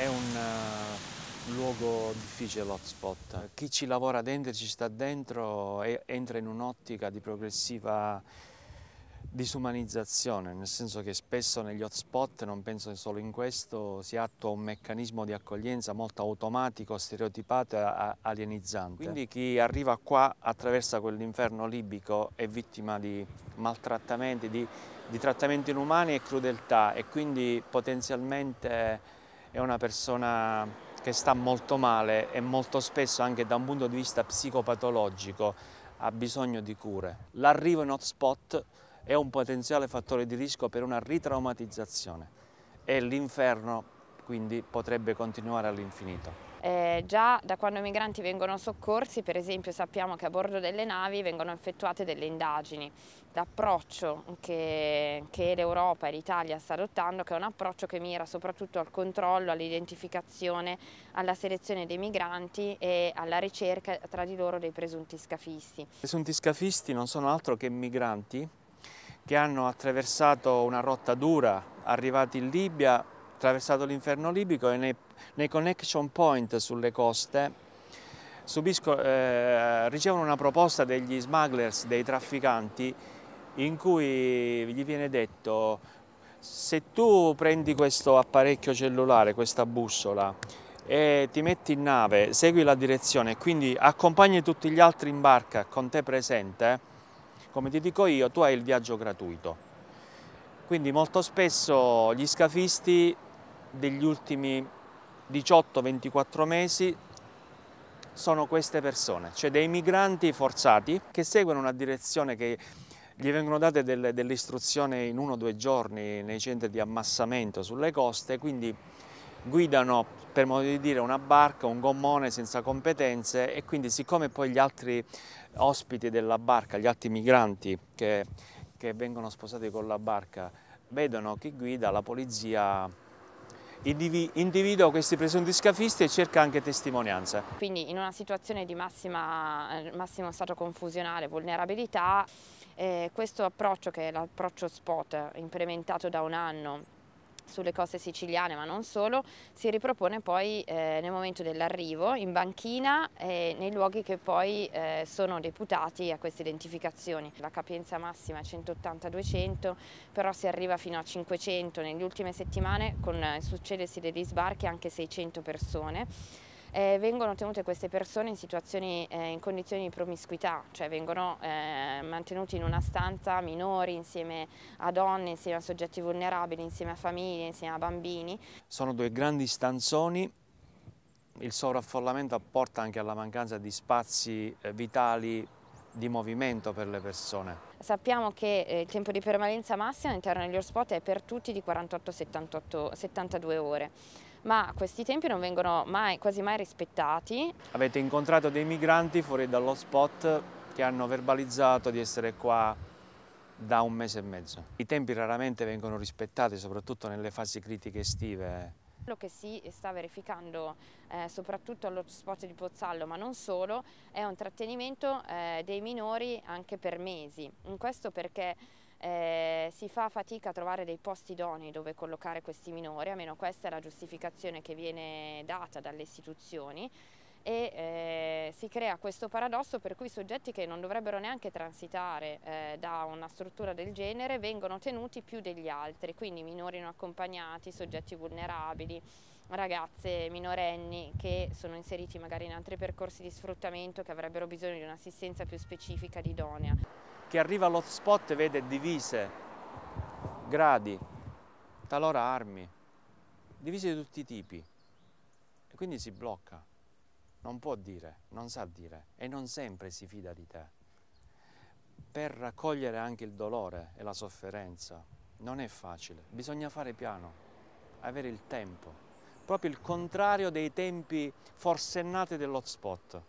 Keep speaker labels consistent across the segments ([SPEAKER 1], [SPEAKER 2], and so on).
[SPEAKER 1] È un, uh, luogo difficile l'hotspot. Chi ci lavora dentro, ci sta dentro, e, entra in un'ottica di progressiva disumanizzazione, nel senso che spesso negli hotspot, non penso solo in questo, si attua un meccanismo di accoglienza molto automatico, stereotipato e alienizzante. Quindi chi arriva qua attraversa quell'inferno libico è vittima di maltrattamenti, di, di trattamenti inumani e crudeltà e quindi potenzialmente è una persona che sta molto male e molto spesso anche da un punto di vista psicopatologico ha bisogno di cure. L'arrivo in hotspot è un potenziale fattore di rischio per una ritraumatizzazione e l'inferno quindi potrebbe continuare all'infinito.
[SPEAKER 2] Eh, già da quando i migranti vengono soccorsi, per esempio sappiamo che a bordo delle navi vengono effettuate delle indagini. L'approccio che, che l'Europa e l'Italia sta adottando, che è un approccio che mira soprattutto al controllo, all'identificazione, alla selezione dei migranti e alla ricerca tra di loro dei presunti scafisti. I
[SPEAKER 1] presunti scafisti non sono altro che migranti che hanno attraversato una rotta dura, arrivati in Libia, attraversato l'inferno libico e nei nei connection point sulle coste subisco, eh, ricevono una proposta degli smugglers, dei trafficanti, in cui gli viene detto se tu prendi questo apparecchio cellulare, questa bussola, e ti metti in nave, segui la direzione, quindi accompagni tutti gli altri in barca con te presente, come ti dico io, tu hai il viaggio gratuito. Quindi molto spesso gli scafisti degli ultimi 18-24 mesi sono queste persone, cioè dei migranti forzati che seguono una direzione che gli vengono date delle, delle istruzioni in uno o due giorni nei centri di ammassamento sulle coste, quindi guidano per modo di dire una barca, un gommone senza competenze e quindi siccome poi gli altri ospiti della barca, gli altri migranti che, che vengono sposati con la barca vedono chi guida, la polizia individua questi presunti scafisti e cerca anche testimonianza.
[SPEAKER 2] Quindi in una situazione di massima, eh, massimo stato confusionale, vulnerabilità, eh, questo approccio che è l'approccio spot implementato da un anno sulle coste siciliane ma non solo, si ripropone poi eh, nel momento dell'arrivo in banchina e nei luoghi che poi eh, sono deputati a queste identificazioni. La capienza massima è 180-200, però si arriva fino a 500 nelle ultime settimane con il eh, succedersi degli sbarchi anche 600 persone eh, vengono tenute queste persone in, situazioni, eh, in condizioni di promiscuità, cioè vengono eh, mantenuti in una stanza minori insieme a donne, insieme a soggetti vulnerabili, insieme a famiglie, insieme a bambini.
[SPEAKER 1] Sono due grandi stanzoni, il sovraffollamento apporta anche alla mancanza di spazi eh, vitali di movimento per le persone.
[SPEAKER 2] Sappiamo che eh, il tempo di permanenza massima all'interno degli hotspot è per tutti di 48-72 ore ma questi tempi non vengono mai, quasi mai rispettati.
[SPEAKER 1] Avete incontrato dei migranti fuori dallo spot che hanno verbalizzato di essere qua da un mese e mezzo. I tempi raramente vengono rispettati, soprattutto nelle fasi critiche estive.
[SPEAKER 2] Quello che si sta verificando eh, soprattutto allo spot di Pozzallo, ma non solo, è un trattenimento eh, dei minori anche per mesi. Questo perché eh, si fa fatica a trovare dei posti idonei dove collocare questi minori, almeno questa è la giustificazione che viene data dalle istituzioni e eh, si crea questo paradosso per cui soggetti che non dovrebbero neanche transitare eh, da una struttura del genere vengono tenuti più degli altri, quindi minori non accompagnati, soggetti vulnerabili, ragazze minorenni che sono inseriti magari in altri percorsi di sfruttamento che avrebbero bisogno di un'assistenza più specifica ed idonea.
[SPEAKER 1] Chi arriva all'hotspot vede divise, gradi, talora armi, divise di tutti i tipi e quindi si blocca, non può dire, non sa dire e non sempre si fida di te. Per raccogliere anche il dolore e la sofferenza non è facile, bisogna fare piano, avere il tempo proprio il contrario dei tempi forsennati dell'hotspot.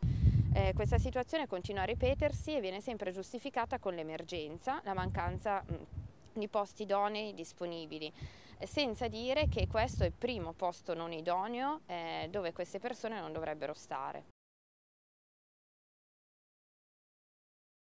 [SPEAKER 2] Eh, questa situazione continua a ripetersi e viene sempre giustificata con l'emergenza, la mancanza mm, di posti idonei disponibili, eh, senza dire che questo è il primo posto non idoneo eh, dove queste persone non dovrebbero stare.